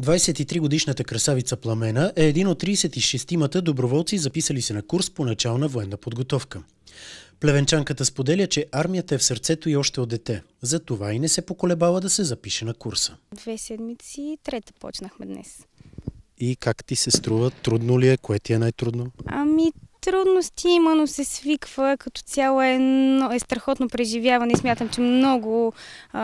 23-годишната красавица Пламена е един от 36-мата доброволци, записали се на курс по начална военна подготовка. Плевенчанката споделя, че армията е в сърцето и още от дете. За това и не се поколебала да се запише на курса. Две седмици, и трета почнахме днес. И как ти се струва? Трудно ли е? Кое ти е най-трудно? Ами трудности има, но се свиква. Като цяло е, е страхотно преживяване и смятам, че много а,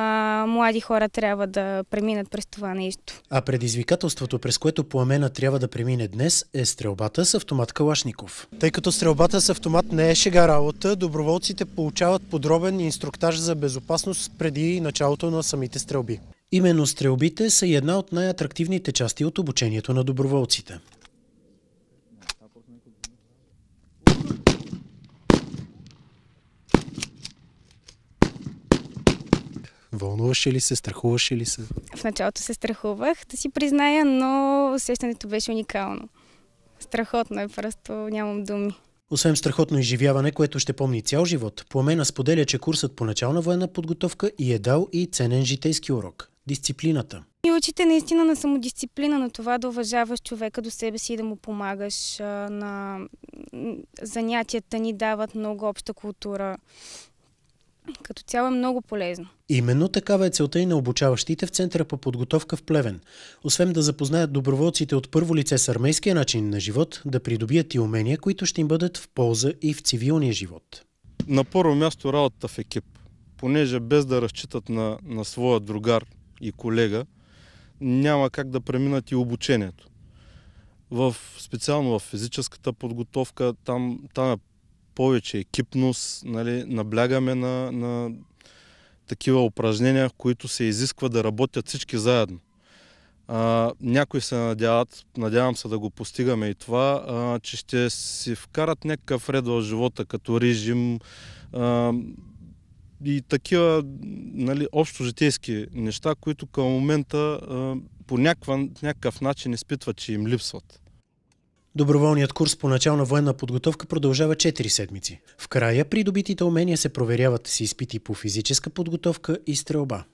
млади хора трябва да преминат през това нещо. А предизвикателството, през което пламена трябва да премине днес, е стрелбата с автомат Калашников. Тъй като стрелбата с автомат не е шега работа, доброволците получават подробен инструктаж за безопасност преди началото на самите стрелби. Именно стрелбите са и една от най-атрактивните части от обучението на доброволците. Вълнуваше ли се, страхуваше ли се? В началото се страхувах, да си призная, но усещането беше уникално. Страхотно е, просто нямам думи. Освен страхотно изживяване, което ще помни цял живот, Пламена споделя, че курсът по начална военна подготовка и е дал и ценен житейски урок – дисциплината. И учите наистина на самодисциплина, на това да уважаваш човека до себе си и да му помагаш. На... Занятията ни дават много обща култура като цяло е много полезно. Именно такава е целта и на обучаващите в Центъра по подготовка в Плевен. Освен да запознаят доброволците от първо лице с армейския начин на живот, да придобият и умения, които ще им бъдат в полза и в цивилния живот. На първо място работата в екип. Понеже без да разчитат на, на своя другар и колега, няма как да преминат и обучението. В, специално в физическата подготовка, там, там е повече екипност, нали, наблягаме на, на такива упражнения, които се изисква да работят всички заедно. А, някои се надяват, надявам се да го постигаме и това, а, че ще си вкарат някакъв ред в живота, като режим а, и такива нали, общо житейски неща, които към момента а, по някакъв, някакъв начин изпитват, че им липсват. Доброволният курс по начална военна подготовка продължава 4 седмици. В края придобитите умения се проверяват с изпити по физическа подготовка и стрелба.